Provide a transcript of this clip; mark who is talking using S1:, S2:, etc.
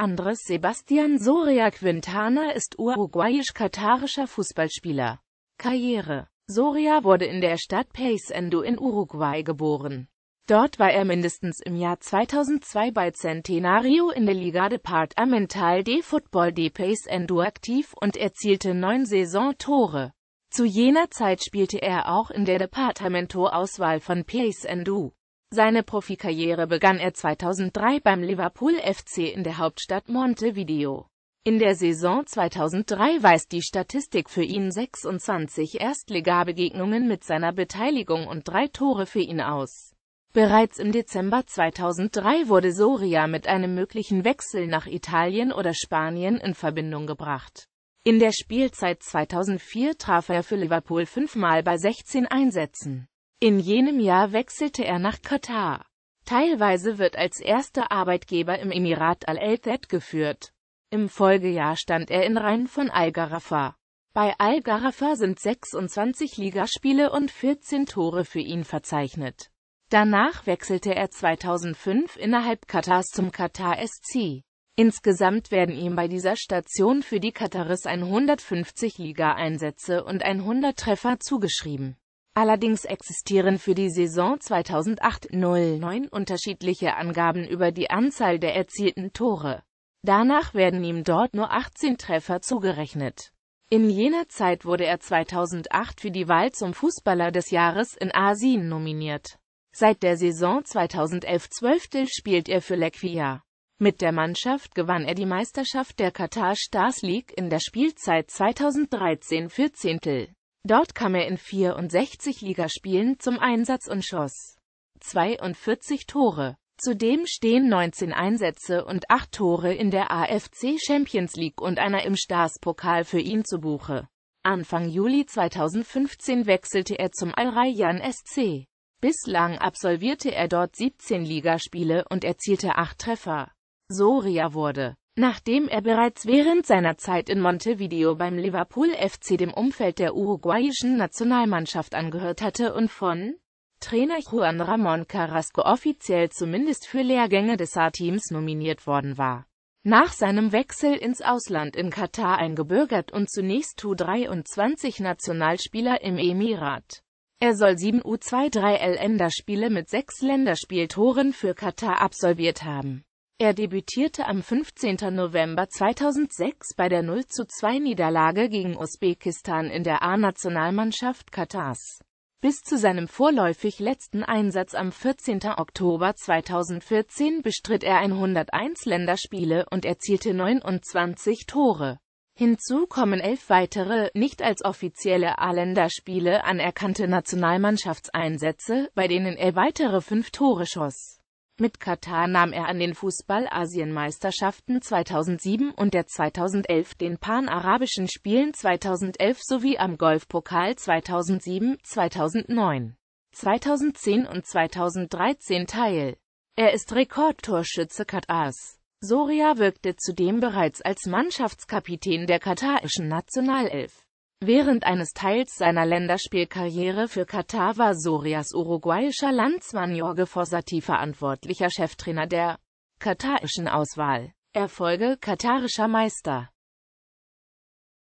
S1: Andres Sebastian Soria Quintana ist uruguayisch-katarischer Fußballspieler. Karriere Soria wurde in der Stadt Paysandú in Uruguay geboren. Dort war er mindestens im Jahr 2002 bei Centenario in der Liga Departamental de Fútbol de Paysandú aktiv und erzielte neun Saisontore. Zu jener Zeit spielte er auch in der Departamento Auswahl von Paysandú. Seine Profikarriere begann er 2003 beim Liverpool FC in der Hauptstadt Montevideo. In der Saison 2003 weist die Statistik für ihn 26 Erstligabegegnungen mit seiner Beteiligung und drei Tore für ihn aus. Bereits im Dezember 2003 wurde Soria mit einem möglichen Wechsel nach Italien oder Spanien in Verbindung gebracht. In der Spielzeit 2004 traf er für Liverpool fünfmal bei 16 Einsätzen. In jenem Jahr wechselte er nach Katar. Teilweise wird als erster Arbeitgeber im Emirat Al-Ethed geführt. Im Folgejahr stand er in Reihen von Al-Garrafa. Bei Al-Garrafa sind 26 Ligaspiele und 14 Tore für ihn verzeichnet. Danach wechselte er 2005 innerhalb Katars zum Katar SC. Insgesamt werden ihm bei dieser Station für die Kataris 150 Liga-Einsätze und 100 Treffer zugeschrieben. Allerdings existieren für die Saison 2008-09 unterschiedliche Angaben über die Anzahl der erzielten Tore. Danach werden ihm dort nur 18 Treffer zugerechnet. In jener Zeit wurde er 2008 für die Wahl zum Fußballer des Jahres in Asien nominiert. Seit der Saison 2011-12 spielt er für Lequia. Mit der Mannschaft gewann er die Meisterschaft der Qatar Stars League in der Spielzeit 2013-14. Dort kam er in 64 Ligaspielen zum Einsatz und schoss 42 Tore. Zudem stehen 19 Einsätze und 8 Tore in der AFC Champions League und einer im Stars-Pokal für ihn zu Buche. Anfang Juli 2015 wechselte er zum Al-Rayyan SC. Bislang absolvierte er dort 17 Ligaspiele und erzielte 8 Treffer. Soria wurde Nachdem er bereits während seiner Zeit in Montevideo beim Liverpool FC dem Umfeld der uruguayischen Nationalmannschaft angehört hatte und von Trainer Juan Ramón Carrasco offiziell zumindest für Lehrgänge des A-Teams nominiert worden war. Nach seinem Wechsel ins Ausland in Katar eingebürgert und zunächst U23 Nationalspieler im Emirat. Er soll sieben U23-Länderspiele mit sechs Länderspieltoren für Katar absolviert haben. Er debütierte am 15. November 2006 bei der 0 2 niederlage gegen Usbekistan in der A-Nationalmannschaft Katars. Bis zu seinem vorläufig letzten Einsatz am 14. Oktober 2014 bestritt er 101 Länderspiele und erzielte 29 Tore. Hinzu kommen elf weitere, nicht als offizielle A-Länderspiele anerkannte Nationalmannschaftseinsätze, bei denen er weitere fünf Tore schoss mit Katar nahm er an den Fußball-Asienmeisterschaften 2007 und der 2011, den Pan-Arabischen Spielen 2011 sowie am Golfpokal 2007, 2009, 2010 und 2013 teil. Er ist Rekordtorschütze Katars. Soria wirkte zudem bereits als Mannschaftskapitän der katarischen Nationalelf. Während eines Teils seiner Länderspielkarriere für Katar war Sorias uruguayischer Landsmann Jorge Fossati verantwortlicher Cheftrainer der katarischen Auswahl. Erfolge katarischer Meister